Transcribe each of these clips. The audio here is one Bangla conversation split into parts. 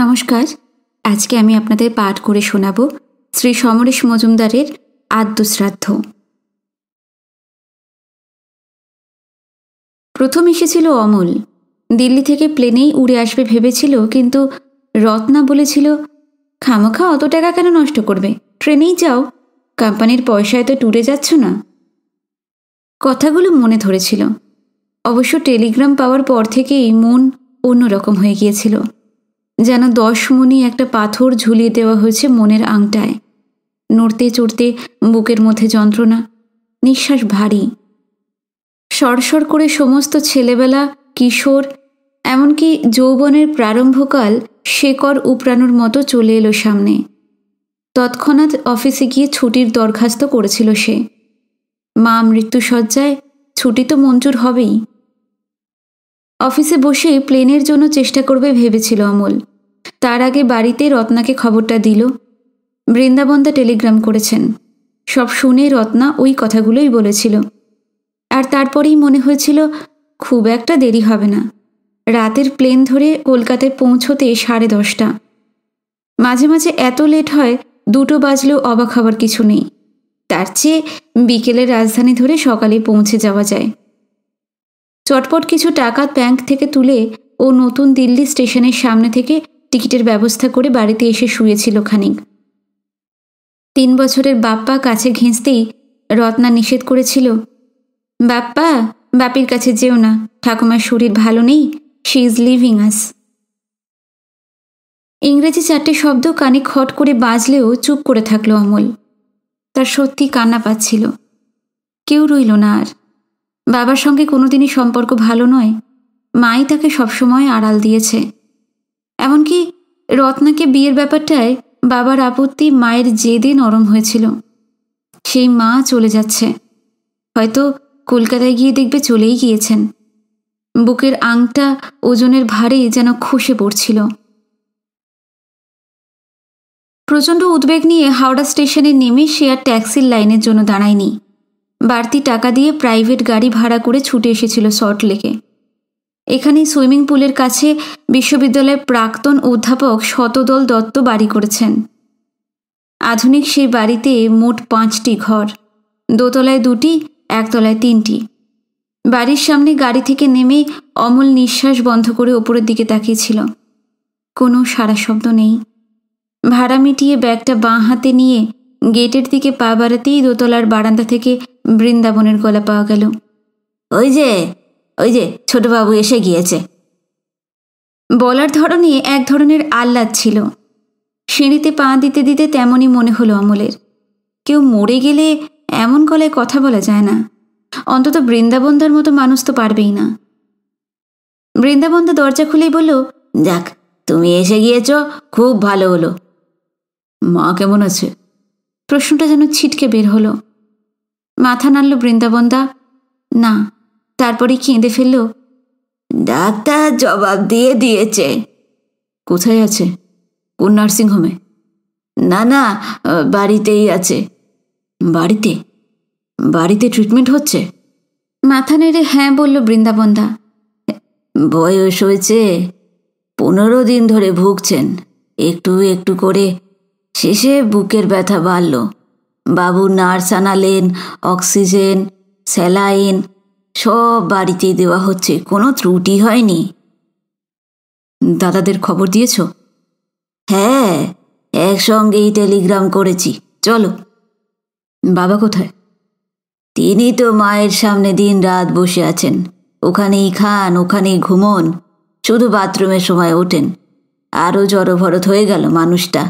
নমস্কার আজকে আমি আপনাদের পাঠ করে শোনাব শ্রী সমরেশ মজুমদারের আদ্যশ্রাদ্ধ প্রথম এসেছিল অমল দিল্লি থেকে প্লেনেই উড়ে আসবে ভেবেছিল কিন্তু রত্না বলেছিল খামোখা অত টাকা কেন নষ্ট করবে ট্রেনেই যাও কোম্পানির পয়সায় তো ট্যুরে যাচ্ছ না কথাগুলো মনে ধরেছিল অবশ্য টেলিগ্রাম পাওয়ার পর থেকেই মন অন্যরকম হয়ে গিয়েছিল যেন দশ মনি একটা পাথর ঝুলিয়ে দেওয়া হয়েছে মনের আংটায় নড়তে চড়তে বুকের মধ্যে যন্ত্রণা নিঃশ্বাস ভারী সরসর করে সমস্ত ছেলেবেলা কিশোর এমনকি যৌবনের প্রারম্ভকাল শেকর উপড়ানোর মতো চলে এলো সামনে তৎক্ষণাৎ অফিসে গিয়ে ছুটির দরখাস্ত করেছিল সে মা মৃত্যুসজ্জায় ছুটি তো মঞ্জুর হবেই অফিসে বসেই প্লেনের জন্য চেষ্টা করবে ভেবেছিল অমল তার আগে বাড়িতে রত্নাকে খবরটা দিল বৃন্দাবন্দা টেলিগ্রাম করেছেন সব শুনে রত্না ওই কথাগুলোই বলেছিল আর তারপরেই মনে হয়েছিল খুব একটা দেরি হবে না রাতের প্লেন ধরে কলকাতায় পৌঁছতে সাড়ে দশটা মাঝে মাঝে এত লেট হয় দুটো বাজলেও অবাক হবার কিছু নেই তার চেয়ে বিকেলে রাজধানী ধরে সকালে পৌঁছে যাওয়া যায় চটপট কিছু টাকা ব্যাংক থেকে তুলে ও নতুন দিল্লি স্টেশনের সামনে থেকে টিকিটের ব্যবস্থা করে বাড়িতে এসে শুয়েছিল খানিক তিন বছরের বাপ্পা কাছে ঘেঁচতেই রত্না নিষেধ করেছিল বাপ্পা বাপির কাছে যেও না ঠাকুমার শরীর ভালো নেই শি ইজ লিভিং আস ইংরেজি চারটে শব্দ কানে খট করে বাজলেও চুপ করে থাকলো অমল তার সত্যি কান্না পাচ্ছিল কেউ রইল না আর বাবার সঙ্গে কোনোদিনই সম্পর্ক ভালো নয় মাই তাকে সবসময় আড়াল দিয়েছে এমনকি রত্নাকে বিয়ের ব্যাপারটায় বাবার আপত্তি মায়ের জেদে নরম হয়েছিল সেই মা চলে যাচ্ছে হয়তো কলকাতায় গিয়ে দেখবে চলেই গিয়েছেন বুকের আংটা ওজনের ভারে যেন খসে পড়ছিল প্রচণ্ড উদ্বেগ নিয়ে হাওড়া স্টেশনে নেমে সে আর ট্যাক্সির লাইনের জন্য দাঁড়ায়নি বাড়তি টাকা দিয়ে প্রাইভেট গাড়ি ভাড়া করে ছুটে এসেছিল সল্টলেকে এখানেই সুইমিং পুলের কাছে বিশ্ববিদ্যালয়ের প্রাক্তন অধ্যাপক শতদল দত্ত বাড়ি করেছেন আধুনিক সেই বাড়িতে মোট পাঁচটি ঘর দোতলায় দুটি একতলায় তিনটি বাড়ির সামনে গাড়ি থেকে নেমে অমল নিঃশ্বাস বন্ধ করে ওপরের দিকে তাকিয়েছিল কোনো সারা শব্দ নেই ভাড়া মিটিয়ে ব্যাগটা বাঁ হাতে নিয়ে গেটের দিকে পা বাড়াতেই দোতলার বারান্দা থেকে বৃন্দাবনের গলা পাওয়া গেল ওই যে ওই যে ছোটবাবু এসে গিয়েছে বলার ধরনই এক ধরনের আহ্লাদ ছিল সিঁড়িতে পা দিতে দিতে তেমনই মনে হলো অমলের কেউ মরে গেলে এমন গলায় কথা বলা যায় না অন্তত বৃন্দাবন্দার মতো মানুষ তো পারবেই না বৃন্দাবন্দা দরজা খুলেই বলল যাক তুমি এসে গিয়েছ খুব ভালো হলো মা কেমন আছে প্রশ্নটা যেন ছিটকে বের হলো মাথা নাড়ল বৃন্দাবনদা না তারপরে কেঁদে ফেলল ডাক্তার জবাব দিয়ে দিয়েছে কোথায় আছে কোন নার্সিংহোমে না না বাড়িতেই আছে বাড়িতে বাড়িতে ট্রিটমেন্ট হচ্ছে মাথা নেড়ে হ্যাঁ বলল বৃন্দাবনদা বয়স হয়েছে পনেরো দিন ধরে ভুগছেন একটু একটু করে শেষে বুকের ব্যথা বাড়ল বাবু নার্স আনালেন অক্সিজেন স্যালাইন সব বাড়িতেই দেওয়া হচ্ছে কোনো ত্রুটি হয়নি দাদাদের খবর দিয়েছ হ্যাঁ একসঙ্গেই টেলিগ্রাম করেছি চলো বাবা কোথায় তিনি তো মায়ের সামনে দিন রাত বসে আছেন ওখানেই খান ওখানেই ঘুমন শুধু বাথরুমের সময় ওঠেন আরও জড়ভরত হয়ে গেল মানুষটা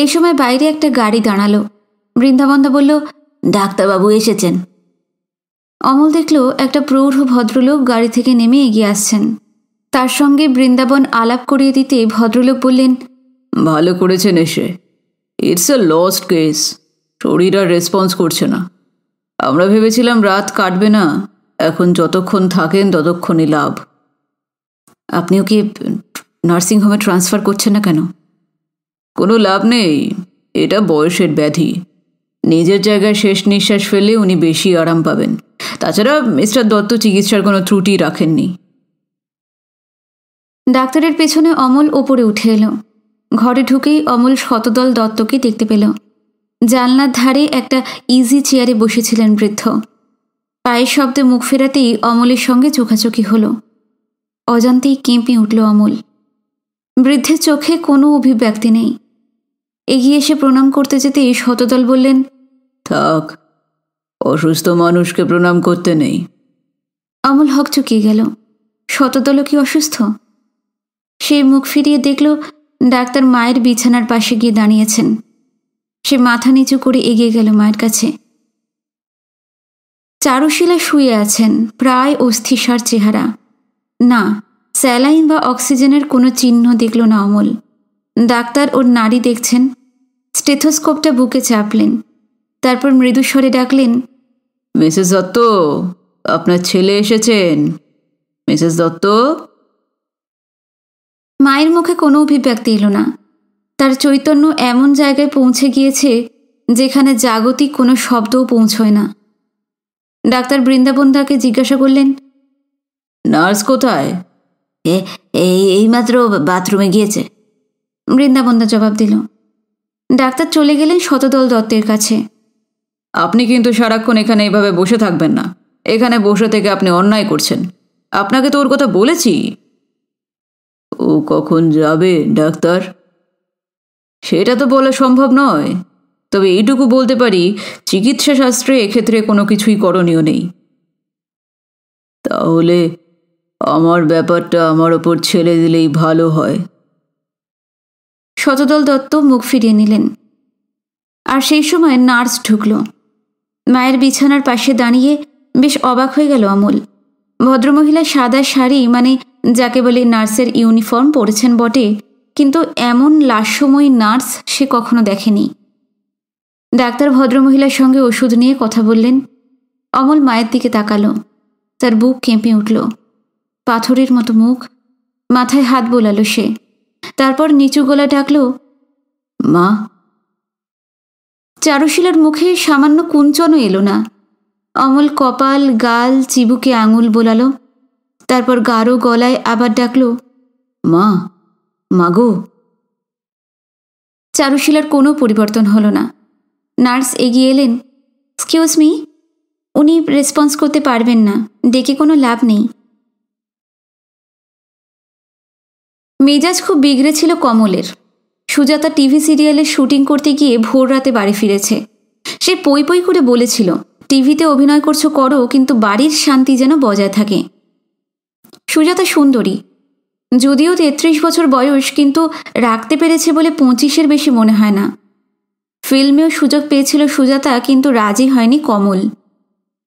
এই সময় বাইরে একটা গাড়ি দাঁড়ালো বৃন্দাবন্দা বলল ডাক্তারবাবু এসেছেন অমল দেখল একটা প্রৌঢ় ভদ্রলোক গাড়ি থেকে নেমে এগিয়ে আসছেন তার সঙ্গে বৃন্দাবন আলাপ করিয়ে দিতে ভদ্রলোক বললেন ভালো করেছেন এসে ইটস এ লস্ট কেস শরীর আর রেসপন্স করছে না আমরা ভেবেছিলাম রাত কাটবে না এখন যতক্ষণ থাকেন ততক্ষণই লাভ আপনিও কি নার্সিংহোমে ট্রান্সফার করছেন না কেন কোনো লাভ নেই এটা বয়সের ব্যাধি নিজের জায়গায় শেষ নিঃশ্বাস ফেলে উনি বেশি আরাম পাবেন তাছাড়া মিস্টার দত্ত চিকিৎসার কোনো ত্রুটি রাখেননি ডাক্তারের পেছনে অমল ওপরে উঠে এলো ঘরে ঢুকেই অমল শতদল দত্তকে দেখতে পেল জানলার ধারে একটা ইজি চেয়ারে বসেছিলেন বৃদ্ধ পায়ের শব্দে মুখ ফেরাতেই অমলের সঙ্গে চোখাচোখি হল অজান্তেই কেঁপে উঠল অমল বৃদ্ধের চোখে কোনো অভিব্যক্তি নেই এগিয়ে এসে প্রণাম করতে এই শতদল বললেন থাক অসুস্থ মানুষকে প্রণাম করতে নেই অমল হক চুকিয়ে গেল শতদলও কি অসুস্থ সে মুখ ফিরিয়ে দেখল ডাক্তার মায়ের বিছানার পাশে গিয়ে দাঁড়িয়েছেন সে মাথা নিচু করে এগিয়ে গেল মায়ের কাছে চারুশিলা শুয়ে আছেন প্রায় অস্থিসার চেহারা না স্যালাইন বা অক্সিজেনের কোনো চিহ্ন দেখল না অমল ডাক্তার ওর নারী দেখছেন স্টেথোস্কোপটা বুকে চাপলেন তারপর মৃদু ডাকলেন মিসেস দত্ত আপনার ছেলে এসেছেন মিসেস দত্ত মায়ের মুখে কোনো অভিব্যক্তি এলো না তার চৈতন্য এমন জায়গায় পৌঁছে গিয়েছে যেখানে জাগতিক কোনো শব্দও পৌঁছয় না ডাক্তার বৃন্দাবন দাকে জিজ্ঞাসা করলেন নার্স কোথায় এই এইমাত্র বাথরুমে গিয়েছে বৃন্দাবন্দা জবাব দিল ডাক্তার চলে গেলেন শতদল দত্তের কাছে আপনি কিন্তু সারাক্ষণ এখানে এইভাবে বসে থাকবেন না এখানে বসে থেকে আপনি অন্যায় করছেন আপনাকে তো ওর কথা বলেছি ও কখন যাবে ডাক্তার সেটা তো বলা সম্ভব নয় তবে এইটুকু বলতে পারি চিকিৎসা শাস্ত্রে এক্ষেত্রে কোনো কিছুই করণীয় নেই তাহলে আমার ব্যাপারটা আমার ওপর ছেড়ে দিলেই ভালো হয় শতদল দত্ত মুখ ফিরিয়ে নিলেন আর সেই সময় নার্স ঢুকল মায়ের বিছানার পাশে দাঁড়িয়ে বেশ অবাক হয়ে গেল অমল ভদ্রমহিলা সাদা শাড়ি মানে যাকে বলে নার্সের ইউনিফর্ম পরেছেন বটে কিন্তু এমন লাশময়ী নার্স সে কখনো দেখেনি ডাক্তার ভদ্রমহিলার সঙ্গে ওষুধ নিয়ে কথা বললেন অমল মায়ের দিকে তাকালো তার বুক কেঁপে উঠল পাথরের মতো মুখ মাথায় হাত বোলালো সে তারপর নিচু গলা ডাকল মা চারুশিলার মুখে সামান্য কুঞ্চনও এলো না অমল কপাল গাল চিবুকে আঙুল বোলালো তারপর গাঢ় গলায় আবার ডাকল মা মাগো চারুশিলার কোনো পরিবর্তন হলো না নার্স এগিয়ে এলেন স্কিউজ মি উনি রেসপন্স করতে পারবেন না ডেকে কোনো লাভ নেই মেজাজ খুব বিগড়ে ছিল কমলের সুজাতা টিভি সিরিয়ালের শুটিং করতে গিয়ে ভোর রাতে বাড়ি ফিরেছে সে পই পই করে বলেছিল টিভিতে অভিনয় করছো করো কিন্তু বাড়ির শান্তি যেন বজায় থাকে সুজাতা সুন্দরী যদিও তেত্রিশ বছর বয়স কিন্তু রাখতে পেরেছে বলে পঁচিশের বেশি মনে হয় না ফিল্মেও সুযোগ পেয়েছিল সুজাতা কিন্তু রাজি হয়নি কমল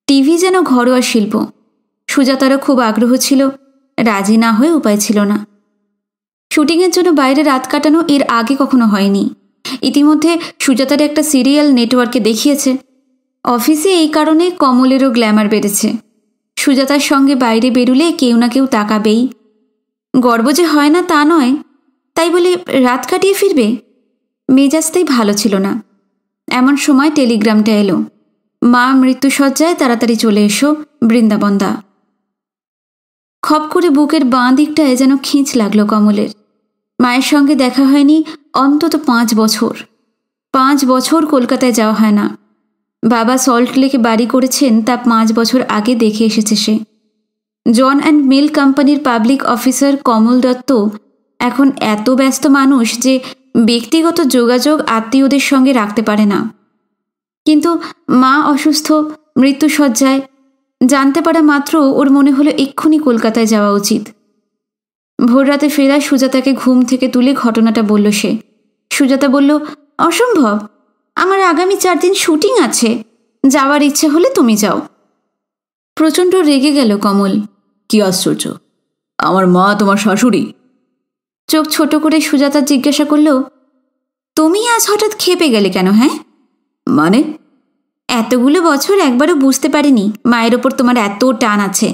টিভি যেন ঘরোয়া শিল্প সুজাতারও খুব আগ্রহ ছিল রাজি না হয়ে উপায় ছিল না শুটিংয়ের জন্য বাইরে রাত কাটানো এর আগে কখনো হয়নি ইতিমধ্যে সুজাতার একটা সিরিয়াল নেটওয়ার্কে দেখিয়েছে অফিসে এই কারণে কমলেরও গ্ল্যামার বেড়েছে সুজাতার সঙ্গে বাইরে বেরুলে কেউ না কেউ তাকাবেই গর্ব যে হয় না তা নয় তাই বলে রাত কাটিয়ে ফিরবে মেজাজতেই ভালো ছিল না এমন সময় টেলিগ্রামটা এলো মা মৃত্যুসজ্জায় তাড়াতাড়ি চলে এসো বৃন্দাবন্দা খপ করে বুকের বাঁ দিকটায় যেন খিঁচ লাগলো কমলের মায়ের সঙ্গে দেখা হয়নি অন্তত পাঁচ বছর পাঁচ বছর কলকাতায় যাওয়া হয় না বাবা সল্ট লেকে বাড়ি করেছেন তা পাঁচ বছর আগে দেখে এসেছে সে জন অ্যান্ড মিল কোম্পানির পাবলিক অফিসার কমল দত্ত এখন এত ব্যস্ত মানুষ যে ব্যক্তিগত যোগাযোগ আত্মীয়দের সঙ্গে রাখতে পারে না কিন্তু মা অসুস্থ মৃত্যুসজ্জায় জানতে পারা মাত্র ওর মনে হলো এক্ষুনি কলকাতায় যাওয়া উচিত ভোররাতে ফেরা সুজাতাকে ঘুম থেকে তুলে ঘটনাটা বলল সে সুজাতা বলল অসম্ভব আমার আগামী চার দিন শুটিং আছে যাওয়ার ইচ্ছে হলে তুমি যাও প্রচণ্ড রেগে গেল কমল কি আশ্চর্য আমার মা তোমার শাশুড়ি চোখ ছোট করে সুজাতা জিজ্ঞাসা করল তুমি আজ হঠাৎ খেপে গেলে কেন হ্যাঁ মানে এতগুলো বছর একবারও বুঝতে পারিনি মায়ের ওপর তোমার এত টান আছে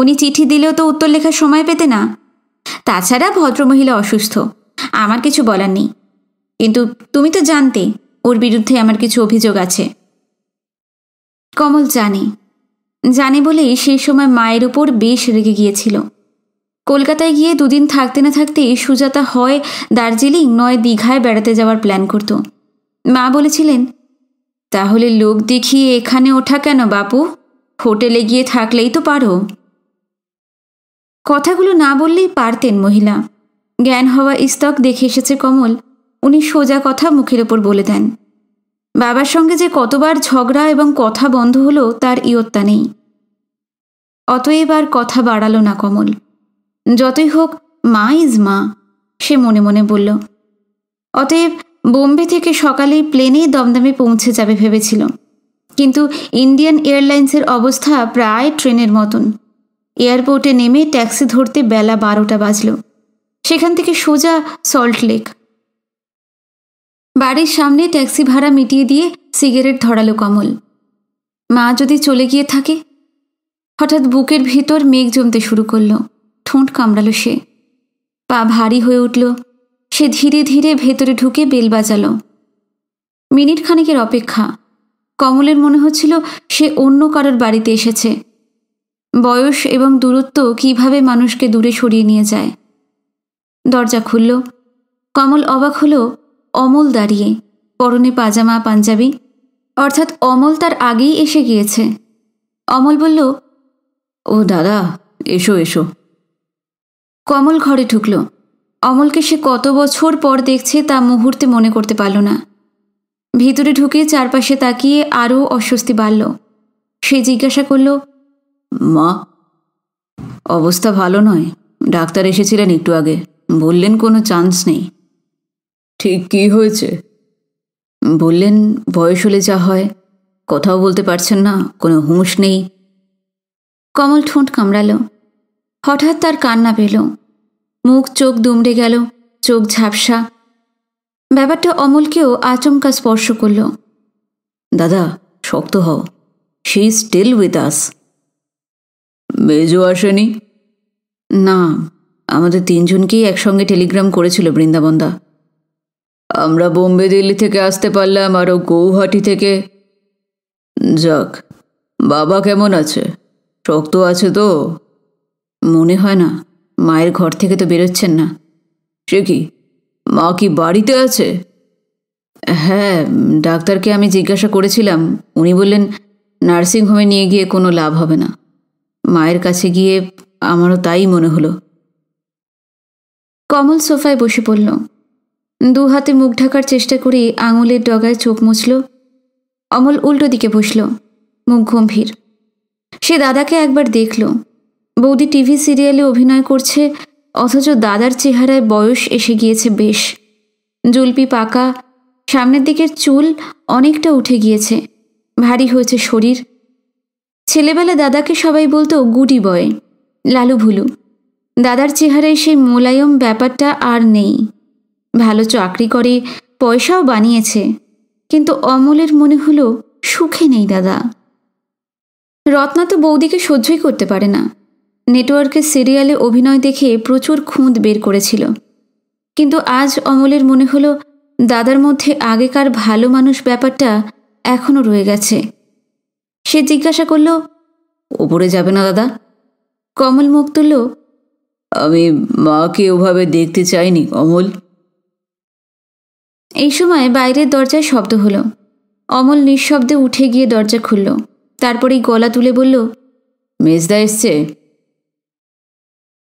উনি চিঠি দিলেও তো উত্তর লেখার সময় পেতে না তাছাড়া ভদ্রমহিলা অসুস্থ আমার কিছু বলার নেই কিন্তু তুমি তো জানতে ওর বিরুদ্ধে আমার কিছু অভিযোগ আছে কমল জানে জানে বলেই সেই সময় মায়ের ওপর বেশ রেগে গিয়েছিল কলকাতায় গিয়ে দুদিন থাকতে না থাকতে সুজাতা হয় দার্জিলিং নয় দীঘায় বেড়াতে যাওয়ার প্ল্যান করত মা বলেছিলেন তাহলে লোক দেখিয়ে এখানে ওঠা কেন বাপু হোটেলে গিয়ে থাকলেই তো পারো কথাগুলো না বললেই পারতেন মহিলা জ্ঞান হওয়া ইস্তক দেখে এসেছে কমল উনি সোজা কথা মুখের ওপর বলে দেন বাবার সঙ্গে যে কতবার ঝগড়া এবং কথা বন্ধ হলো তার ইয়ত্তা নেই অতএব আর কথা বাড়ালো না কমল যতই হোক মা ইজ মা সে মনে মনে বলল অতএব বোম্বে থেকে সকালে প্লেনেই দমদমে পৌঁছে যাবে ভেবেছিল কিন্তু ইন্ডিয়ান এয়ারলাইন্সের অবস্থা প্রায় ট্রেনের মতন এয়ারপোর্টে নেমে ট্যাক্সি ধরতে বেলা বারোটা বাজল সেখান থেকে সোজা সল্ট লেক বাড়ির সামনে ট্যাক্সি ভাড়া মিটিয়ে দিয়ে সিগারেট ধরালো কমল মা যদি চলে গিয়ে থাকে হঠাৎ বুকের ভেতর মেঘ জমতে শুরু করলো ঠোঁট কামড়ালো সে পা ভারী হয়ে উঠল সে ধীরে ধীরে ভেতরে ঢুকে বেল বাজালো মিনিট খানেকের অপেক্ষা কমলের মনে হচ্ছিল সে অন্য কারোর বাড়িতে এসেছে বয়স এবং দূরত্ব কিভাবে মানুষকে দূরে সরিয়ে নিয়ে যায় দরজা খুলল কমল অবাক হল অমল দাঁড়িয়ে পরনে পাজামা পাঞ্জাবি অর্থাৎ অমল তার আগেই এসে গিয়েছে অমল বলল ও দাদা এসো এসো কমল ঘরে ঢুকল অমলকে সে কত বছর পর দেখছে তা মুহূর্তে মনে করতে পারল না ভিতরে ঢুকে চারপাশে তাকিয়ে আরও অস্বস্তি বাড়ল সে জিজ্ঞাসা করল মা অবস্থা ভালো নয় ডাক্তার এসেছিলেন একটু আগে বললেন কোনো চান্স নেই ঠিক কি হয়েছে বললেন বয়স হলে যা হয় কথাও বলতে পারছেন না কোনো হুঁশ নেই কমল ঠোঁট কামড়ালো হঠাৎ তার কান্না পেল মুখ চোখ দুমড়ে গেল চোখ ঝাপসা ব্যাপারটা অমলকেও আচমকা স্পর্শ করল দাদা শক্ত হও শি স্টিল উইথ আস মেজো আসেনি না আমাদের তিনজনকেই একসঙ্গে টেলিগ্রাম করেছিল বৃন্দাবনদা আমরা বোম্বে দিল্লি থেকে আসতে পারলাম আরও গৌহাটি থেকে যাক বাবা কেমন আছে শক্ত আছে তো মনে হয় না মায়ের ঘর থেকে তো বেরোচ্ছেন না সে কি মা কি বাড়িতে আছে হ্যাঁ ডাক্তারকে আমি জিজ্ঞাসা করেছিলাম উনি বললেন নার্সিংহোমে নিয়ে গিয়ে কোনো লাভ হবে না মায়ের কাছে গিয়ে আমারও তাই মনে হলো কমল সোফায় বসে পড়ল দু হাতে মুখ ঢাকার চেষ্টা করে আঙুলের ডগায় চোখ মুছল অমল উল্টো দিকে বসল মুখ গম্ভীর সে দাদাকে একবার দেখল বৌদি টিভি সিরিয়ালে অভিনয় করছে অথচ দাদার চেহারায় বয়স এসে গিয়েছে বেশ জুলপি পাকা সামনের দিকের চুল অনেকটা উঠে গিয়েছে ভারী হয়েছে শরীর ছেলেবেলা দাদাকে সবাই বলতো গুডি বয় লালু ভুলু দাদার চেহারায় সেই মোলায়ম ব্যাপারটা আর নেই ভালো চাকরি করে পয়সাও বানিয়েছে কিন্তু অমলের মনে হলো সুখে নেই দাদা রত্না তো বৌদিকে সহ্যই করতে পারে না নেটওয়ার্কের সিরিয়ালে অভিনয় দেখে প্রচুর খুঁত বের করেছিল কিন্তু আজ অমলের মনে হলো দাদার মধ্যে আগেকার ভালো মানুষ ব্যাপারটা এখনও রয়ে গেছে সে জিজ্ঞাসা করল ওপরে যাবে না দাদা কমল মুখ তুলল আমি মাকে ওভাবে দেখতে চাইনি কমল এই সময় বাইরের দরজায় শব্দ হলো অমল নিঃশব্দে উঠে গিয়ে দরজা খুলল তারপরেই গলা তুলে বলল মেজদা এসছে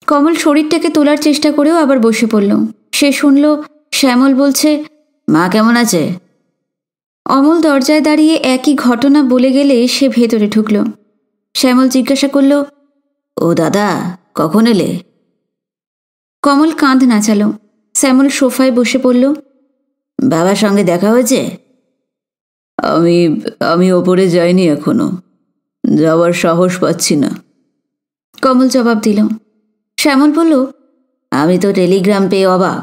কমল শরীরটাকে তোলার চেষ্টা করেও আবার বসে পড়ল সে শুনল শ্যামল বলছে মা কেমন আছে অমল দরজায় দাঁড়িয়ে একই ঘটনা বলে গেলে সে ভেতরে ঢুকল শ্যামল জিজ্ঞাসা করল ও দাদা কখন এলে কমল কাঁধ নাচালো শ্যামল সোফায় বসে পড়ল বাবার সঙ্গে দেখা হয়েছে আমি আমি ওপরে যাইনি এখনো যাওয়ার সাহস পাচ্ছি না কমল জবাব দিল শ্যামল বলল আমি তো টেলিগ্রাম পেয়ে অবাক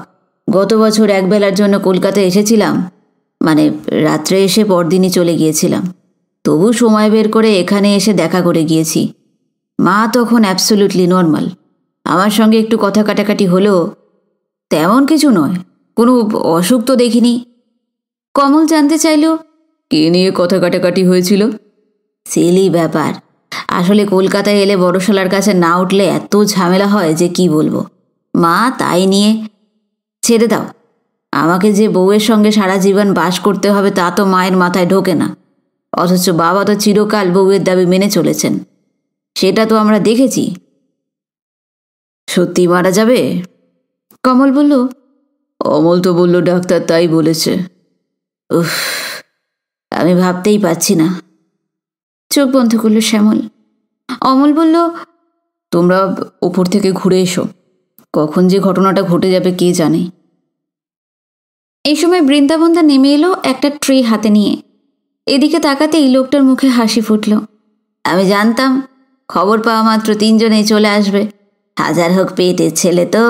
গত বছর একবেলার জন্য কলকাতা এসেছিলাম মানে রাত্রে এসে পরদিনই চলে গিয়েছিলাম তবু সময় বের করে এখানে এসে দেখা করে গিয়েছি মা তখন অ্যাবসলিউটলি নর্মাল আমার সঙ্গে একটু কথা কাটাকাটি হলেও তেমন কিছু নয় কোনো অসুখ তো দেখিনি কমল জানতে চাইল কে নিয়ে কথা কাটাকাটি হয়েছিল সেলি ব্যাপার আসলে কলকাতায় এলে বড়শালার কাছে না উঠলে এত ঝামেলা হয় যে কি বলবো মা তাই নিয়ে ছেড়ে দাও আমাকে যে বউয়ের সঙ্গে সারা জীবন বাস করতে হবে তা তো মায়ের মাথায় ঢোকে না অথচ বাবা তো চিরকাল বউয়ের দাবি মেনে চলেছেন সেটা তো আমরা দেখেছি সত্যি মারা যাবে কমল বলল অমল তো বলল ডাক্তার তাই বলেছে উফ আমি ভাবতেই পাচ্ছি না চোখ বন্ধ করল শ্যামল অমল বলল তোমরা ওপর থেকে ঘুরে এসো কখন যে ঘটনাটা ঘটে যাবে কে জানে এই সময় বৃন্দাবনদা নেমে এলো একটা ট্রে হাতে নিয়ে এদিকে তাকাতে এই লোকটার মুখে হাসি ফুটল আমি জানতাম খবর পাওয়া মাত্র তিনজনে চলে আসবে হাজার হোক পেটের ছেলে তো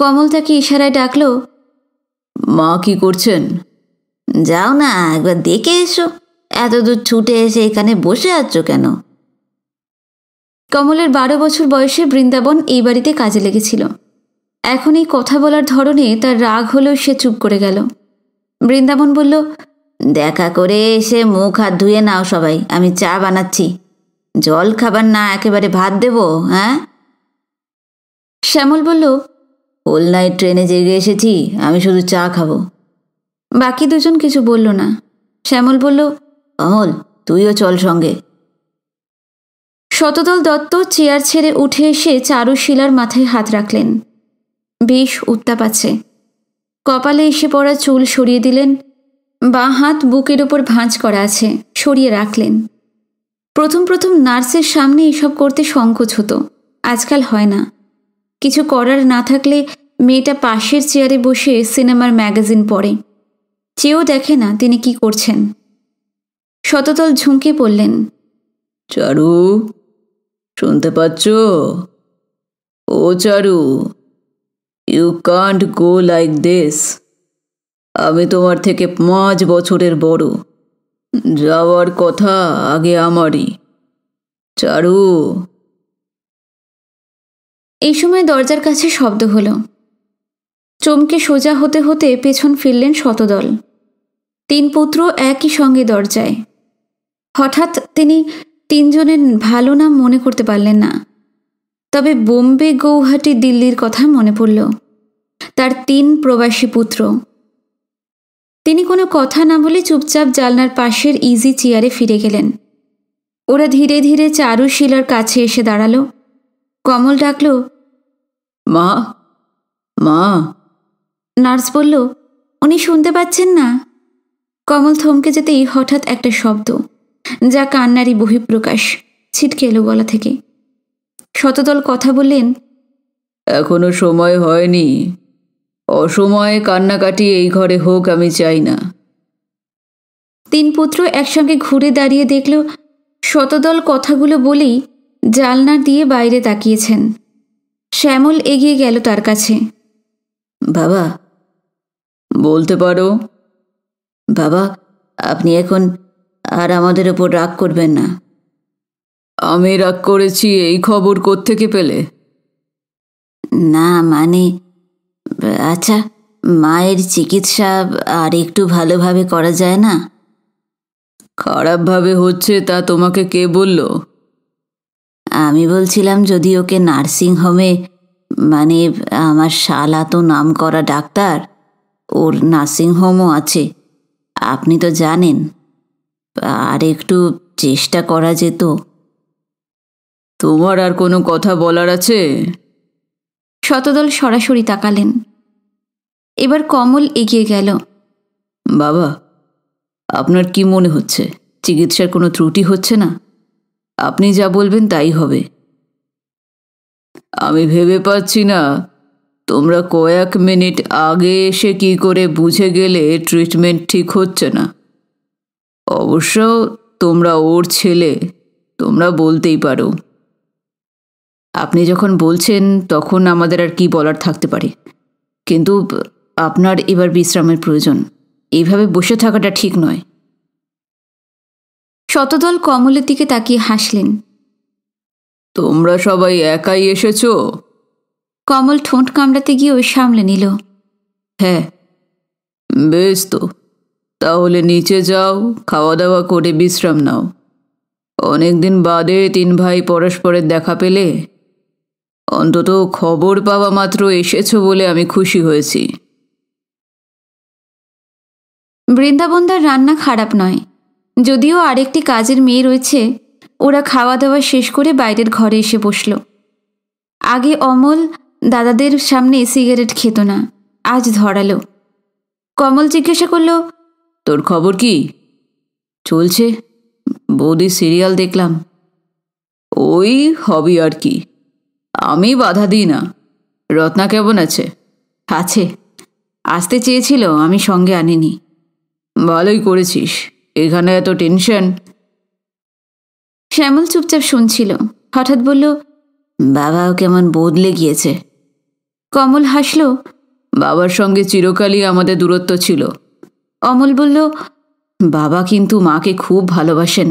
কমল তাকে ইশারায় ডাকলো মা কি করছেন যাও না একবার দেখে এসো এত দূর ছুটে এসে এখানে বসে আছো কেন কমলের বারো বছর বয়সে বৃন্দাবন এই বাড়িতে কাজে লেগেছিল এখন এই কথা বলার ধরনে তার রাগ হলেও সে চুপ করে গেল বৃন্দাবন বলল দেখা করে এসে মুখ হাত ধুয়ে নাও সবাই আমি চা বানাচ্ছি জল খাবার না একেবারে ভাত দেব হ্যাঁ শ্যামল বলল ওল নাইট ট্রেনে জেগে এসেছি আমি শুধু চা খাবো বাকি দুজন কিছু বলল না শ্যামল বলল অমল তুইও চল সঙ্গে শতদল দত্ত চেয়ার ছেড়ে উঠে এসে চারুশিলার মাথায় হাত রাখলেন বেশ উত্তাপ আছে কপালে এসে পড়া চুল সরিয়ে দিলেন বাঁ হাত বুকের ওপর ভাঁজ করা আছে সরিয়ে রাখলেন প্রথম প্রথম নার্সের সামনে এসব করতে সংকোচ হতো আজকাল হয় না কিছু করার না থাকলে মেয়েটা পাশের চেয়ারে বসে সিনেমার ম্যাগাজিন পড়ে চেয়েও দেখে না তিনি কি করছেন শততল ঝুঁকে পড়লেন চারু শুনতে পাচ্ছ ও Charu you can't go like this আমি তোমার থেকে পাঁচ বছরের বড় যাওয়ার কথা আগে আমারই চারু এই সময় দরজার কাছে শব্দ হলো চমকে সোজা হতে হতে পেছন ফিরলেন শতদল তিন পুত্র একই সঙ্গে দরজায় হঠাৎ তিনি তিনজনের ভালো নাম মনে করতে পারলেন না তবে বোম্বে গৌহাটি দিল্লির কথা মনে পড়ল তার তিন প্রবাসী পুত্র তিনি কোনো কথা না বলে চুপচাপ জালনার পাশের ইজি চেয়ারে ফিরে গেলেন ওরা ধীরে ধীরে চারুশিলার কাছে এসে দাঁড়াল কমল ডাকল মা মা নার্স বলল উনি শুনতে পাচ্ছেন না কমল থমকে যেতেই হঠাৎ একটা শব্দ যা কান্নারই বহিঃপ্রকাশ ছিটকে এলো গলা থেকে শতদল কথা বললেন এখনো সময় হয়নি অসময়ে কান্নাকাটি এই ঘরে হোক আমি চাই না তিন পুত্র একসঙ্গে ঘুরে দাঁড়িয়ে দেখল শতদল কথাগুলো বলেই জালনা দিয়ে বাইরে তাকিয়েছেন শ্যামল এগিয়ে গেল তার কাছে বাবা বলতে পারো বাবা আপনি এখন আর আমাদের ওপর রাগ করবেন না আমি রাগ করেছি এই খবর কোত্থেকে পেলে না মানে আচ্ছা মায়ের চিকিৎসা আর একটু ভালোভাবে করা যায় না খারাপভাবে হচ্ছে তা তোমাকে কে বলল আমি বলছিলাম যদি ওকে নার্সিং হোমে মানে আমার শালা তো নাম করা ডাক্তার ওর নার্সিং হোমও আছে আপনি তো জানেন আর একটু চেষ্টা করা যেত তোমার আর কোনো কথা বলার আছে শতদল সরাসরি তাকালেন এবার কমল এগিয়ে গেল বাবা আপনার কি মনে হচ্ছে চিকিৎসার কোনো ত্রুটি হচ্ছে না আপনি যা বলবেন তাই হবে আমি ভেবে পাচ্ছি না তোমরা কয়েক মিনিট আগে এসে কি করে বুঝে গেলে ট্রিটমেন্ট ঠিক হচ্ছে না অবশ্য তোমরা ওর ছেলে তোমরা বলতেই পারো আপনি যখন বলছেন তখন আমাদের আর কি বলার থাকতে পারে কিন্তু আপনার এবার বিশ্রামের প্রয়োজন এইভাবে বসে থাকাটা ঠিক নয় শতদল কমলের দিকে তাকিয়ে হাসলেন তোমরা সবাই একাই এসেছ কমল ঠোঁট কামড়াতে গিয়ে ওই সামলে নিল হ্যাঁ বেশ তো তাহলে নিচে যাও খাওয়া দাওয়া করে বিশ্রাম নাও অনেকদিন বাদে তিন ভাই পরস্পরের দেখা পেলে অন্তত খবর পাওয়া মাত্র এসেছো বলে আমি খুশি হয়েছি বৃন্দাবনদার রান্না খারাপ নয় যদিও আরেকটি কাজের মেয়ে রয়েছে ওরা খাওয়া দাওয়া শেষ করে বাইরের ঘরে এসে বসল আগে অমল দাদাদের সামনে সিগারেট খেত না আজ ধরালো কমল জিজ্ঞাসা করল তোর খবর কি চলছে বৌদি সিরিয়াল দেখলাম ওই হবি আর কি আমি বাধা দিই না রত্না কেমন আছে আছে আসতে চেয়েছিল আমি সঙ্গে আনিনি ভালোই করেছিস এখানে এত টেনশন শ্যামল চুপচাপ শুনছিল হঠাৎ বলল বাবাও কেমন বদলে গিয়েছে কমল হাসল বাবার সঙ্গে চিরকালই আমাদের দূরত্ব ছিল অমল বলল বাবা কিন্তু মাকে খুব ভালোবাসেন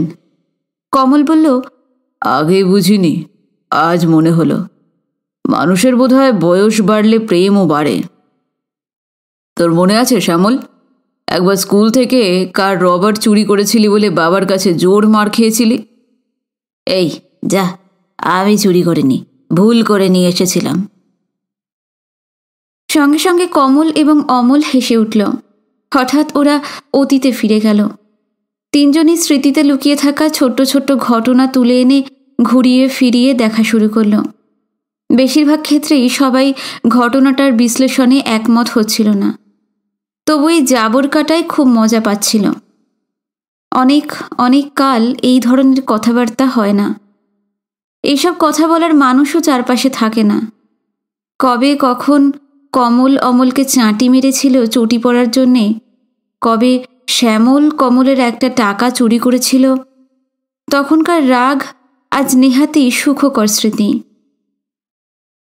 কমল বলল আগে বুঝিনি আজ মনে হলো মানুষের বোধহয় বয়স বাড়লে প্রেমও বাড়ে তোর মনে আছে শ্যামল একবার স্কুল থেকে কার রবার চুরি করেছিলি বলে বাবার কাছে জোর মার খেয়েছিলি এই যা আমি চুরি করিনি ভুল করে নিয়ে এসেছিলাম সঙ্গে সঙ্গে কমল এবং অমল হেসে উঠল হঠাৎ ওরা অতীতে ফিরে গেল তিনজনই স্মৃতিতে লুকিয়ে থাকা ছোট্ট ছোট্ট ঘটনা তুলে এনে ঘুরিয়ে ফিরিয়ে দেখা শুরু করলো বেশিরভাগ ক্ষেত্রেই সবাই ঘটনাটার বিশ্লেষণে একমত হচ্ছিল না তবু এই জাবর কাটায় খুব মজা পাচ্ছিল অনেক অনেক কাল এই ধরনের কথাবার্তা হয় না এইসব কথা বলার মানুষও চারপাশে থাকে না কবে কখন কমল অমলকে চাঁটি মেরেছিল চটি পড়ার জন্যে কবে শ্যামল কমলের একটা টাকা চুরি করেছিল তখনকার রাগ আজ নেহাতি সুখকর স্মৃতি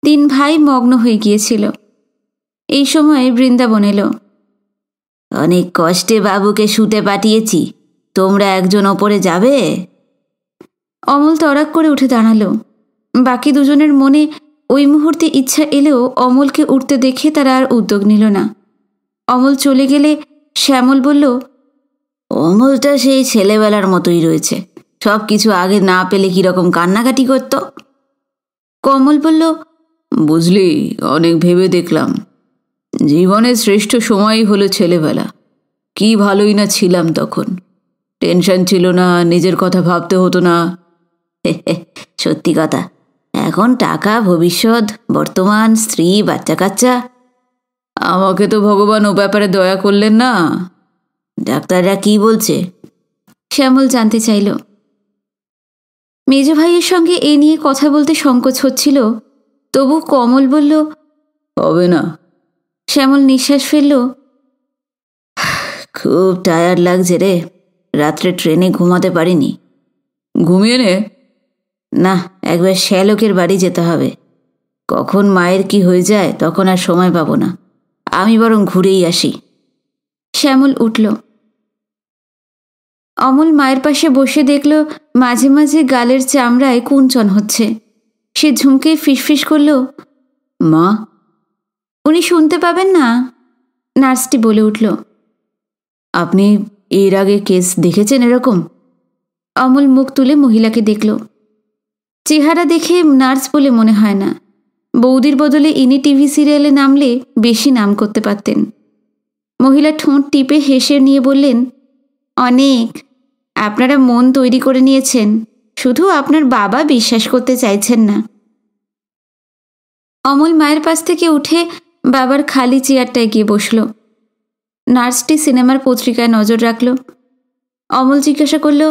তিন ভাই মগ্ন হয়ে গিয়েছিল এই সময়ে বৃন্দাবন এলো অনেক কষ্টে বাবুকে শুতে পাঠিয়েছি তোমরা একজন ওপরে যাবে অমল তরাক করে উঠে দাঁড়ালো বাকি দুজনের মনে ওই মুহূর্তে ইচ্ছা এলেও অমলকে উঠতে দেখে তারা আর উদ্যোগ নিল না অমল চলে গেলে শ্যামল বলল অমলটা সেই ছেলেবেলার মতোই রয়েছে সব কিছু আগে না পেলে কীরকম কান্নাকাটি করত কমল বলল বুঝলি অনেক ভেবে দেখলাম জীবনের শ্রেষ্ঠ সময়ই হলো ছেলেবেলা কি ভালোই না ছিলাম তখন টেনশন ছিল না নিজের কথা ভাবতে হতো না সত্যি কথা এখন টাকা ভবিষ্যৎ বর্তমান স্ত্রী বাচ্চা কাচ্চা আমাকে তো ভগবান ও ব্যাপারে দয়া করলেন না ডাক্তাররা কি বলছে শ্যামল জানতে চাইল মেজ ভাইয়ের সঙ্গে এ নিয়ে কথা বলতে সংকোচ হচ্ছিল তবু কমল বলল হবে না শ্যামল নিঃশ্বাস ফেলল খুব টায়ার্ড লাগছে রে রাত্রে ট্রেনে ঘুমাতে পারিনি ঘুমিয়ে নে না একবার শ্যালকের বাড়ি যেতে হবে কখন মায়ের কি হয়ে যায় তখন আর সময় পাবো না আমি বরং ঘুরেই আসি শ্যামল উঠল অমল মায়ের পাশে বসে দেখল মাঝে মাঝে গালের চামড়ায় কুঞ্চন হচ্ছে সে ঝুমকে ফিসফিস করল মা উনি শুনতে পাবেন না নার্সটি বলে উঠল আপনি এর আগে কেস দেখেছেন এরকম অমল মুখ তুলে মহিলাকে দেখল চেহারা দেখে নার্স বলে মনে হয় না বৌদির বদলে ইনি টিভি সিরিয়ালে নামলে বেশি নাম করতে পারতেন মহিলা ঠোঁট টিপে হেসে নিয়ে বললেন অনেক আপনারা মন তৈরি করে নিয়েছেন শুধু আপনার বাবা বিশ্বাস করতে চাইছেন না অমল মায়ের পাশ থেকে উঠে বাবার খালি চেয়ারটায় গিয়ে বসল নার্সটি সিনেমার পত্রিকায় নজর রাখল অমল জিজ্ঞাসা করল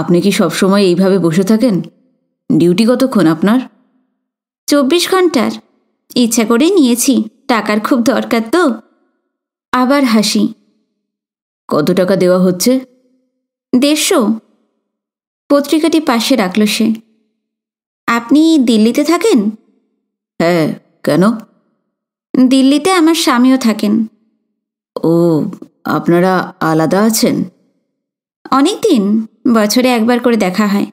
আপনি কি সবসময় এইভাবে বসে থাকেন ডিউটি কতক্ষণ আপনার চব্বিশ ঘন্টার ইচ্ছা করে নিয়েছি টাকার খুব দরকার তো আবার হাসি কত টাকা দেওয়া হচ্ছে দেড়শো পত্রিকাটি পাশে রাখল সে আপনি দিল্লিতে থাকেন হ্যাঁ কেন দিল্লিতে আমার স্বামীও থাকেন ও আপনারা আলাদা আছেন অনেক দিন বছরে একবার করে দেখা হয়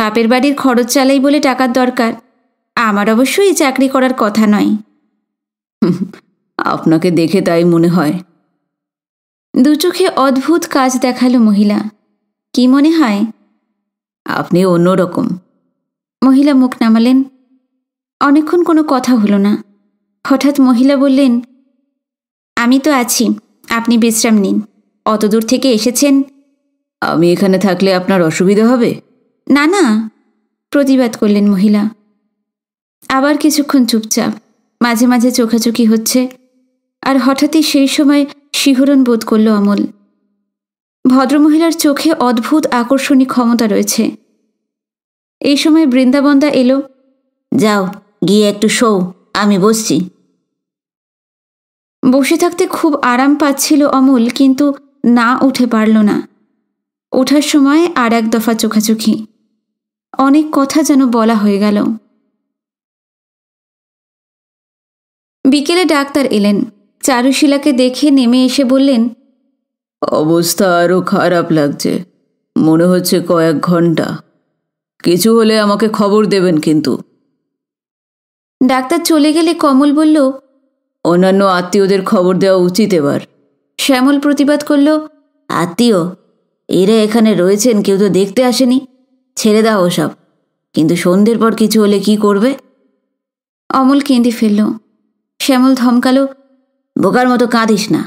বাপের বাড়ির খরচ চালাই বলে টাকার দরকার আমার অবশ্যই চাকরি করার কথা নয় আপনাকে দেখে তাই মনে হয় দু চোখে অদ্ভুত কাজ দেখালো মহিলা কি মনে হয় আপনি অন্যরকম মহিলা মুখ নামালেন অনেকক্ষণ কোনো কথা হলো না হঠাৎ মহিলা বললেন আমি তো আছি আপনি বিশ্রাম নিন অতদূর থেকে এসেছেন আমি এখানে থাকলে আপনার অসুবিধা হবে না না প্রতিবাদ করলেন মহিলা আবার কিছুক্ষণ চুপচাপ মাঝে মাঝে চোখাচোখি হচ্ছে আর হঠাৎই সেই সময় শিহরণ বোধ করল অমল ভদ্রমহিলার চোখে অদ্ভুত আকর্ষণী ক্ষমতা রয়েছে এই সময় বৃন্দাবন্দা এলো যাও গিয়ে একটু শো আমি বসছি বসে থাকতে খুব আরাম পাচ্ছিল অমল কিন্তু না উঠে পারল না ওঠার সময় আর এক দফা চোখাচোখি অনেক কথা যেন বলা হয়ে গেল বিকেলে ডাক্তার এলেন চারুশিলাকে দেখে নেমে এসে বললেন অবস্থা আরও খারাপ লাগছে মনে হচ্ছে কয়েক ঘন্টা কিছু হলে আমাকে খবর দেবেন কিন্তু ডাক্তার চলে গেলে কমল বলল অন্যান্য আত্মীয়দের খবর দেওয়া উচিত এবার শ্যামল প্রতিবাদ করল আত্মীয় এরা এখানে রয়েছেন কেউ তো দেখতে আসেনি ছেড়ে দাও ওসব কিন্তু সন্ধ্যের পর কিছু হলে কি করবে অমল কেঁদে ফেলল শ্যামল ধমকালো বোকার মতো কাঁদিস না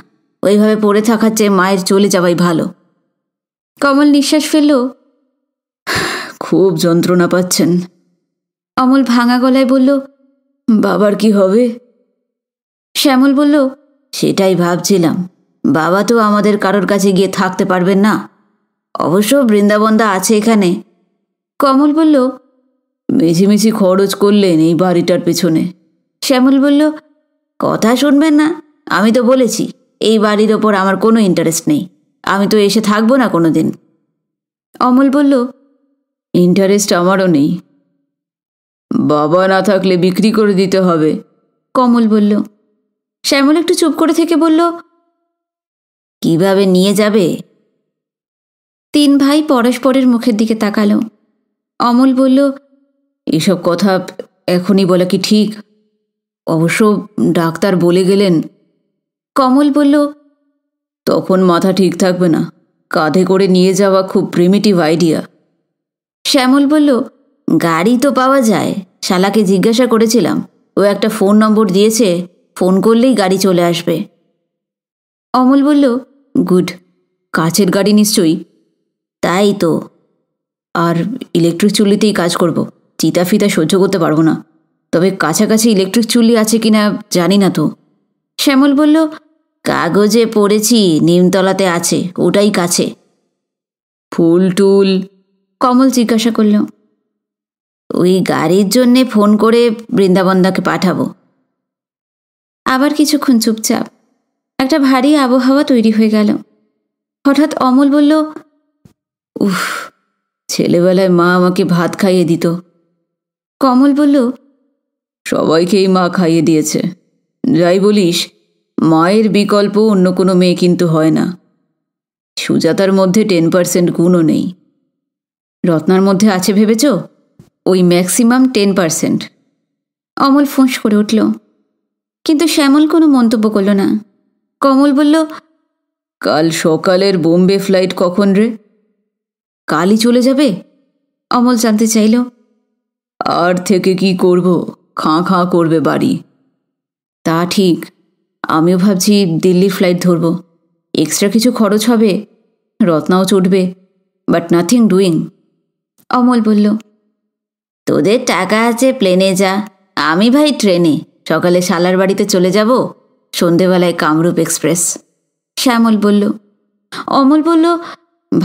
ওইভাবে পড়ে থাকার চেয়ে মায়ের চলে যাওয়াই ভালো কমল নিঃশ্বাস ফেলল খুব যন্ত্রণা পাচ্ছেন অমল ভাঙা গলায় বলল বাবার কি হবে শ্যামল বলল সেটাই ভাবছিলাম বাবা তো আমাদের কারোর কাছে গিয়ে থাকতে পারবেন না অবশ্য বৃন্দাবন্দা আছে এখানে কমল বলল মিছিমিছি খরচ করলেন এই বাড়িটার পেছনে শ্যামল বলল কথা শুনবেন না আমি তো বলেছি এই বাড়ির ওপর আমার কোনো ইন্টারেস্ট নেই আমি তো এসে থাকবো না কোনো দিন অমল বলল ইন্টারেস্ট আমারও নেই বাবা না থাকলে বিক্রি করে দিতে হবে কমল বলল শ্যামল একটু চুপ করে থেকে বলল কিভাবে নিয়ে যাবে তিন ভাই পরস্পরের মুখের দিকে তাকালো অমল বলল এসব কথা এখনই বলা কি ঠিক অবশ্য ডাক্তার বলে গেলেন কমল বলল তখন মাথা ঠিক থাকবে না কাঁধে করে নিয়ে যাওয়া খুব প্রিমিটিভ আইডিয়া শ্যামল বলল গাড়ি তো পাওয়া যায় শালাকে জিজ্ঞাসা করেছিলাম ও একটা ফোন নম্বর দিয়েছে ফোন করলেই গাড়ি চলে আসবে অমল বলল গুড কাছের গাড়ি নিশ্চয়ই তাই তো আর ইলেকট্রিক চুল্লিতেই কাজ করব চিতা ফিতা সহ্য করতে পারবো না তবে কাছাকাছি ইলেকট্রিক চুল্লি আছে কিনা জানি না তো শ্যামল বলল কাগজে পড়েছি নিমতলাতে আছে ওটাই কাছে ফুল টুল কমল জিজ্ঞাসা করল ওই গাড়ির জন্যে ফোন করে বৃন্দাবন্দাকে পাঠাবো আবার কিছুক্ষণ চুপচাপ একটা ভারী আবহাওয়া তৈরি হয়ে গেল হঠাৎ অমল বলল উফ ছেলেবেলায় মা আমাকে ভাত খাইয়ে দিত কমল বলল সবাইকেই মা খাইয়ে দিয়েছে যাই বলিস মায়ের বিকল্প অন্য কোনো মেয়ে কিন্তু হয় না সুজাতার মধ্যে টেন পার্সেন্ট গুণও নেই রত্নার মধ্যে আছে ভেবেছ ওই ম্যাক্সিমাম টেন পার্সেন্ট অমল ফোঁস করে উঠল কিন্তু শ্যামল কোনো মন্তব্য করল না কমল বলল কাল সকালের বোম্বে ফ্লাইট কখন রে কালই চলে যাবে অমল জানতে চাইল আর থেকে কি করব খাঁ খাঁ করবে বাড়ি তা ঠিক আমিও ভাবছি দিল্লি ফ্লাইট ধরব এক্সট্রা কিছু খরচ হবে রত্নাও চটবে বাট নাথিং ডুইং অমল বলল তোদের টাকা আছে প্লেনে যা আমি ভাই ট্রেনে সকালে শালার বাড়িতে চলে যাব সন্ধেবেলায় কামরূপ এক্সপ্রেস শ্যামল বলল অমল বলল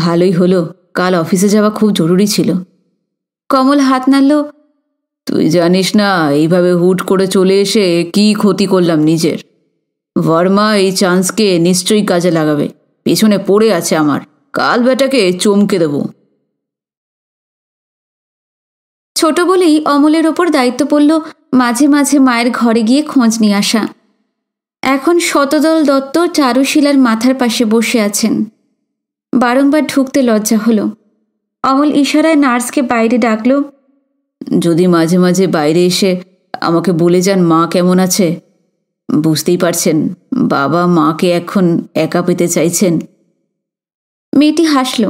ভালোই হলো কাল অফিসে যাওয়া খুব জরুরি ছিল কমল হাত নাড়ল তুই জানিস না এইভাবে হুট করে চলে এসে কি ক্ষতি করলাম নিজের ভার্মা এই চান্সকে নিশ্চয়ই কাজে লাগাবে পেছনে পড়ে আছে আমার কাল বেটাকে চমকে দেব ছোট বলেই অমলের ওপর দায়িত্ব পড়ল মাঝে মাঝে মায়ের ঘরে গিয়ে খোঁজ নিয়ে আসা এখন শতদল দত্ত চারুশিলার মাথার পাশে বসে আছেন বারংবার ঢুকতে লজ্জা হলো অমল ইশারায় নার্সকে বাইরে ডাকলো যদি মাঝে মাঝে বাইরে এসে আমাকে বলে যান মা কেমন আছে বুঝতেই পারছেন বাবা মাকে এখন একা পেতে চাইছেন মেয়েটি হাসল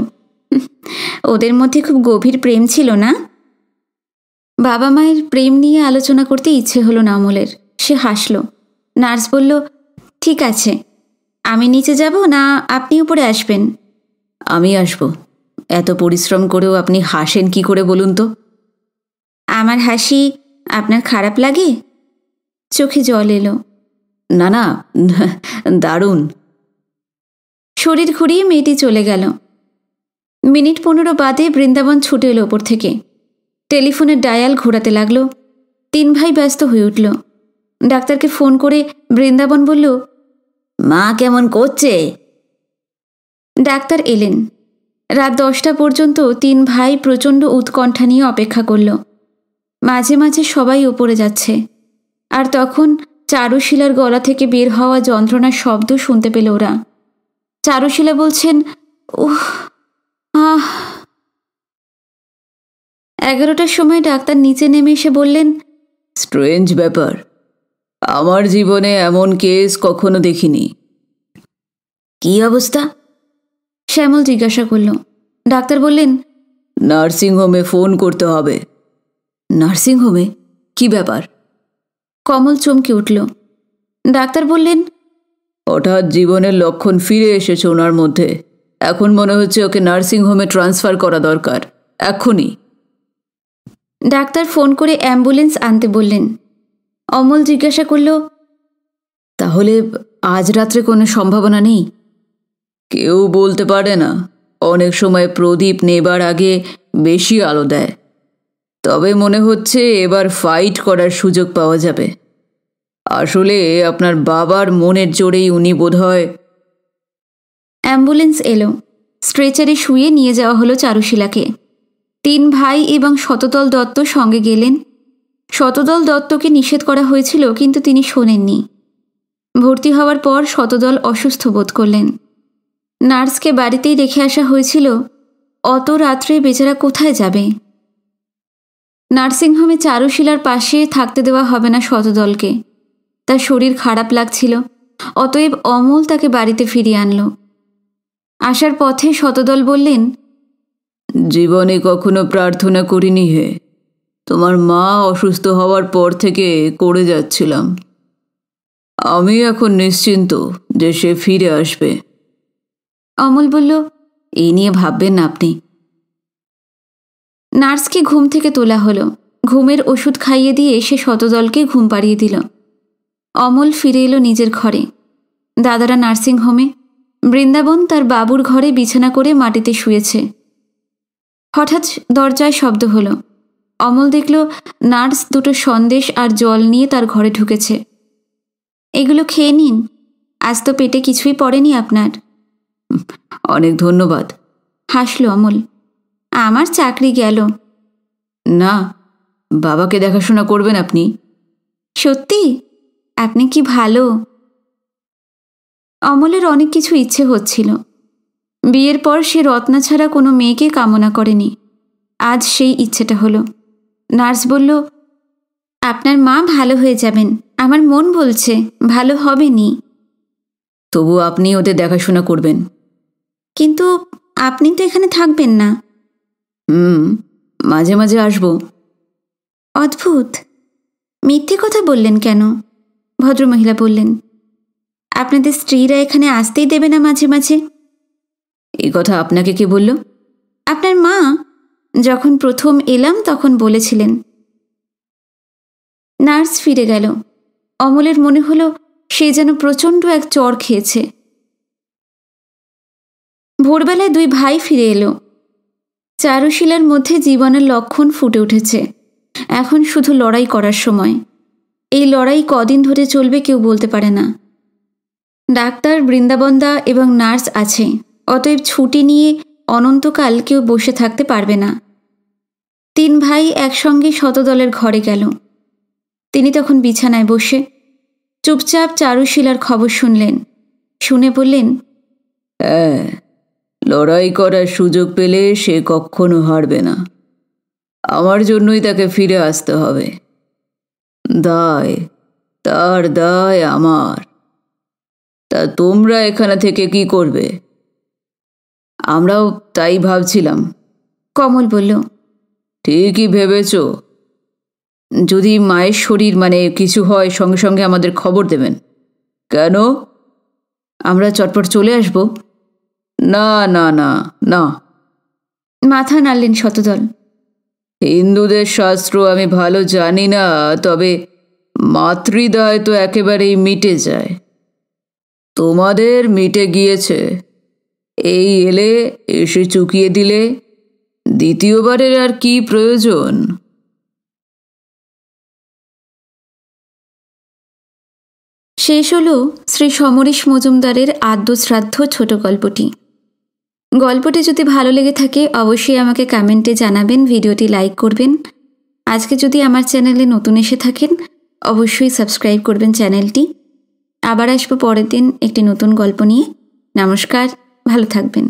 ওদের মধ্যে খুব গভীর প্রেম ছিল না বাবা মায়ের প্রেম নিয়ে আলোচনা করতে ইচ্ছে হলো না আমলের সে হাসল নার্স বলল ঠিক আছে আমি নিচে যাব না আপনি উপরে আসবেন আমি আসব এত পরিশ্রম করেও আপনি হাসেন কি করে বলুন তো আমার হাসি আপনার খারাপ লাগে চোখে জল এলো না না দারুণ শরীর ঘুরিয়ে মেয়েটি চলে গেল মিনিট পনেরো বাদে বৃন্দাবন ছুটে এলো ওপর থেকে টেলিফোনের ডায়াল ঘোরাতে লাগলো তিন ভাই ব্যস্ত হয়ে উঠল ডাক্তারকে ফোন করে বৃন্দাবন বলল মা কেমন করছে ডাক্তার এলেন রাত দশটা পর্যন্ত তিন ভাই প্রচণ্ড উৎকণ্ঠা নিয়ে অপেক্ষা করলো মাঝে মাঝে সবাই ওপরে যাচ্ছে আর তখন চারুশিলার গলা থেকে বের হওয়া যন্ত্রণার শব্দ শুনতে পেল ওরা চারুশিলা বলছেন উহ আহ এগারোটার সময় ডাক্তার নিচে নেমে এসে বললেন স্ট্রেঞ্জ ব্যাপার আমার জীবনে এমন কেস কখনো দেখিনি কি অবস্থা শ্যামল জিজ্ঞাসা করল ডাক্তার বললেন নার্সিং হোমে ফোন করতে হবে নার্সিংহোমে কি ব্যাপার কমল চমকে উঠল ডাক্তার বললেন হঠাৎ জীবনের লক্ষণ ফিরে এসেছে ওনার মধ্যে এখন মনে হচ্ছে ওকে নার্সিংহোমে ট্রান্সফার করা দরকার এখনই ডাক্তার ফোন করে অ্যাম্বুলেন্স আনতে বললেন অমল জিজ্ঞাসা করল তাহলে আজ রাত্রে কোনো সম্ভাবনা নেই কেউ বলতে পারে না অনেক সময় প্রদীপ নেবার আগে বেশি আলো দেয় তবে মনে হচ্ছে এবার ফাইট করার সুযোগ পাওয়া যাবে আসলে আপনার বাবার মনের জোরেই উনি হয় অ্যাম্বুলেন্স এলো স্ট্রেচারে শুয়ে নিয়ে যাওয়া হলো চারুশিলাকে তিন ভাই এবং শতদল দত্ত সঙ্গে গেলেন শতদল দত্তকে নিষেধ করা হয়েছিল কিন্তু তিনি শোনেননি ভর্তি হওয়ার পর শতদল অসুস্থ বোধ করলেন নার্সকে বাড়িতেই রেখে আসা হয়েছিল অত রাত্রে বেচারা কোথায় যাবে নার্সিংহোমে চারুশিলার পাশে থাকতে দেওয়া হবে না শতদলকে তার শরীর খারাপ লাগছিল অতএব অমল তাকে বাড়িতে ফিরিয়ে আনল আসার পথে শতদল বললেন জীবনে কখনো প্রার্থনা করিনি হে তোমার মা অসুস্থ হওয়ার পর থেকে করে যাচ্ছিলাম আমি এখন নিশ্চিন্ত যে সে ফিরে আসবে অমল বলল এই নিয়ে ভাববেন না আপনি নার্সকে ঘুম থেকে তোলা হলো ঘুমের ওষুধ খাইয়ে দিয়ে সে শতদলকে ঘুম পাড়িয়ে দিল অমল ফিরে এলো নিজের ঘরে দাদারা নার্সিং হোমে বৃন্দাবন তার বাবুর ঘরে বিছানা করে মাটিতে শুয়েছে হঠাৎ দরজায় শব্দ হলো অমল দেখল নার্স দুটো সন্দেশ আর জল নিয়ে তার ঘরে ঢুকেছে এগুলো খেয়ে নিন আজ তো পেটে কিছুই পড়েনি আপনার অনেক ধন্যবাদ হাসলো অমল আমার চাকরি গেল না বাবাকে দেখাশোনা করবেন আপনি সত্যি আপনি কি ভালো অমলের অনেক কিছু ইচ্ছে হচ্ছিল বিয়ের পর সে রত্না ছাড়া কোনো মেয়েকে কামনা করেনি আজ সেই ইচ্ছেটা হলো নার্স বলল আপনার মা ভালো হয়ে যাবেন আমার মন বলছে ভালো হবেনি তবু আপনি ওদের দেখাশোনা করবেন কিন্তু আপনি তো এখানে থাকবেন না হুম মাঝে মাঝে আসবো অদ্ভুত মিথ্যে কথা বললেন কেন ভদ্রমহিলা বললেন আপনাদের স্ত্রীরা এখানে আসতেই দেবে না মাঝে মাঝে এই কথা আপনাকে কে বলল আপনার মা যখন প্রথম এলাম তখন বলেছিলেন নার্স ফিরে গেল অমলের মনে হলো সে যেন প্রচণ্ড এক চর খেয়েছে ভোরবেলায় দুই ভাই ফিরে এলো চারুশিলার মধ্যে জীবনের লক্ষণ ফুটে উঠেছে এখন শুধু লড়াই করার সময় এই লড়াই কদিন ধরে চলবে কেউ বলতে পারে না ডাক্তার বৃন্দাবন্দা এবং নার্স আছে অতএব ছুটি নিয়ে অনন্তকাল কেউ বসে থাকতে পারবে না তিন ভাই একসঙ্গে শতদলের ঘরে গেল তিনি তখন বিছানায় বসে চুপচাপ চারুশিলার খবর শুনলেন শুনে বললেন লড়াই করার সুযোগ পেলে সে কখনো হারবে না আমার জন্যই তাকে ফিরে আসতে হবে দায় তার দায় আমার তা তোমরা এখানে থেকে কি করবে আমরাও তাই ভাবছিলাম কমল বলল ঠিকই ভেবেছ যদি মায়ের শরীর মানে কিছু হয় সঙ্গে সঙ্গে আমাদের খবর দেবেন কেন আমরা চটপট চলে আসবো না না না না মাথা নাড়লেন শতদল হিন্দুদের শাস্ত্র আমি ভালো জানি না তবে মাতৃদয় তো একেবারেই মিটে যায় তোমাদের মিটে গিয়েছে এই এলে এসে চুকিয়ে দিলে দ্বিতীয়বারের আর কি প্রয়োজন শেষ হল শ্রী সমরেশ মজুমদারের আদ্যশ্রাদ্ধ ছোট গল্পটি গল্পটি যদি ভালো লেগে থাকে অবশ্যই আমাকে কমেন্টে জানাবেন ভিডিওটি লাইক করবেন আজকে যদি আমার চ্যানেলে নতুন এসে থাকেন অবশ্যই সাবস্ক্রাইব করবেন চ্যানেলটি আবার আসবো পরের দিন একটি নতুন গল্প নিয়ে নমস্কার ভালো থাকবেন